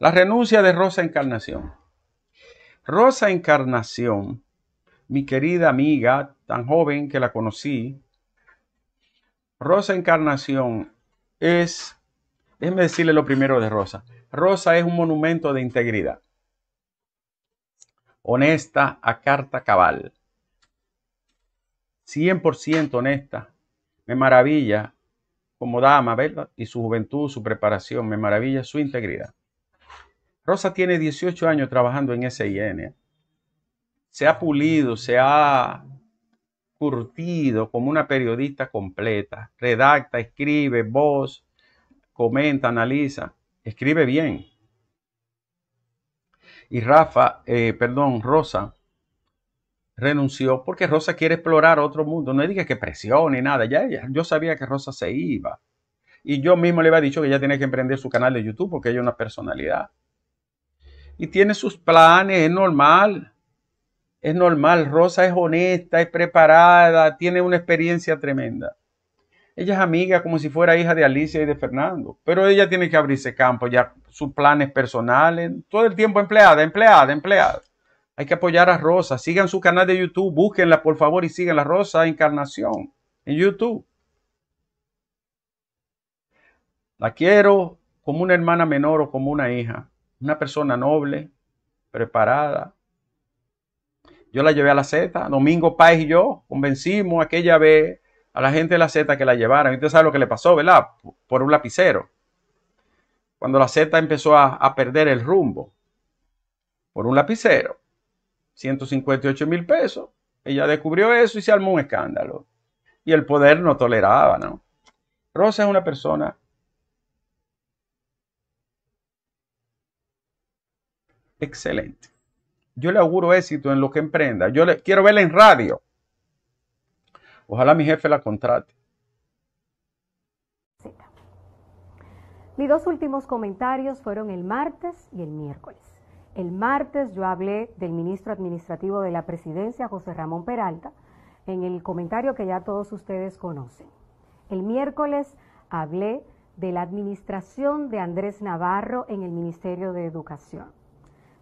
La renuncia de Rosa Encarnación. Rosa Encarnación, mi querida amiga, tan joven que la conocí, Rosa Encarnación es, déjeme decirle lo primero de Rosa, Rosa es un monumento de integridad, honesta a carta cabal, 100% honesta, me maravilla como dama, ¿verdad? Y su juventud, su preparación, me maravilla su integridad. Rosa tiene 18 años trabajando en SIN. ¿eh? Se ha pulido, se ha curtido como una periodista completa. Redacta, escribe, voz, comenta, analiza. Escribe bien. Y Rafa, eh, perdón, Rosa renunció porque Rosa quiere explorar otro mundo. No diga que presione, nada. Ya, yo sabía que Rosa se iba. Y yo mismo le había dicho que ella tenía que emprender su canal de YouTube porque ella es una personalidad y tiene sus planes, es normal. Es normal, Rosa es honesta, es preparada, tiene una experiencia tremenda. Ella es amiga como si fuera hija de Alicia y de Fernando, pero ella tiene que abrirse campo, ya sus planes personales, todo el tiempo empleada, empleada, empleada. Hay que apoyar a Rosa, sigan su canal de YouTube, búsquenla por favor y sigan la Rosa Encarnación en YouTube. La quiero como una hermana menor o como una hija una persona noble, preparada. Yo la llevé a la Z, Domingo Páez y yo convencimos aquella vez a la gente de la Z que la llevaran. Usted sabe lo que le pasó, ¿verdad? Por un lapicero. Cuando la Z empezó a, a perder el rumbo por un lapicero, 158 mil pesos, ella descubrió eso y se armó un escándalo. Y el poder no toleraba, ¿no? Rosa es una persona excelente. Yo le auguro éxito en lo que emprenda. Yo le, quiero verla en radio. Ojalá mi jefe la contrate. Mis dos últimos comentarios fueron el martes y el miércoles. El martes yo hablé del ministro administrativo de la presidencia, José Ramón Peralta, en el comentario que ya todos ustedes conocen. El miércoles hablé de la administración de Andrés Navarro en el Ministerio de Educación.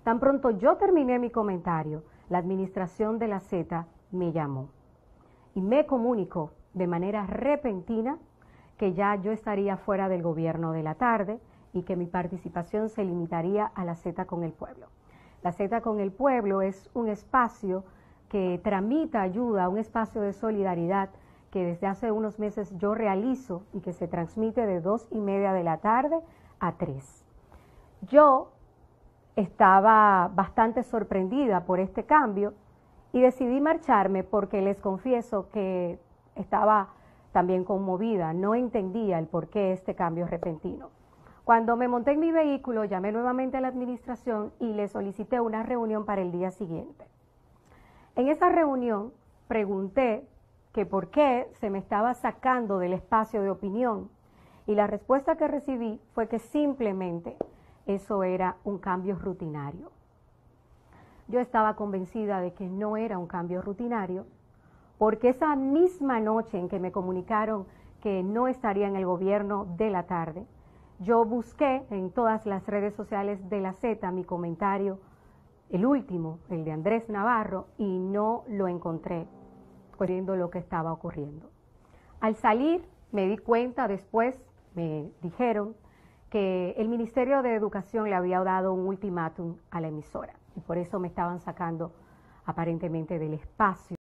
Tan pronto yo terminé mi comentario, la administración de la Z me llamó y me comunicó de manera repentina que ya yo estaría fuera del gobierno de la tarde y que mi participación se limitaría a la Z con el pueblo. La Z con el pueblo es un espacio que tramita ayuda, un espacio de solidaridad que desde hace unos meses yo realizo y que se transmite de dos y media de la tarde a tres. Yo estaba bastante sorprendida por este cambio y decidí marcharme porque les confieso que estaba también conmovida, no entendía el porqué qué este cambio repentino. Cuando me monté en mi vehículo, llamé nuevamente a la administración y le solicité una reunión para el día siguiente. En esa reunión pregunté que por qué se me estaba sacando del espacio de opinión y la respuesta que recibí fue que simplemente eso era un cambio rutinario. Yo estaba convencida de que no era un cambio rutinario, porque esa misma noche en que me comunicaron que no estaría en el gobierno de la tarde, yo busqué en todas las redes sociales de la Z mi comentario, el último, el de Andrés Navarro, y no lo encontré, corriendo lo que estaba ocurriendo. Al salir, me di cuenta después, me dijeron que el Ministerio de Educación le había dado un ultimátum a la emisora y por eso me estaban sacando aparentemente del espacio.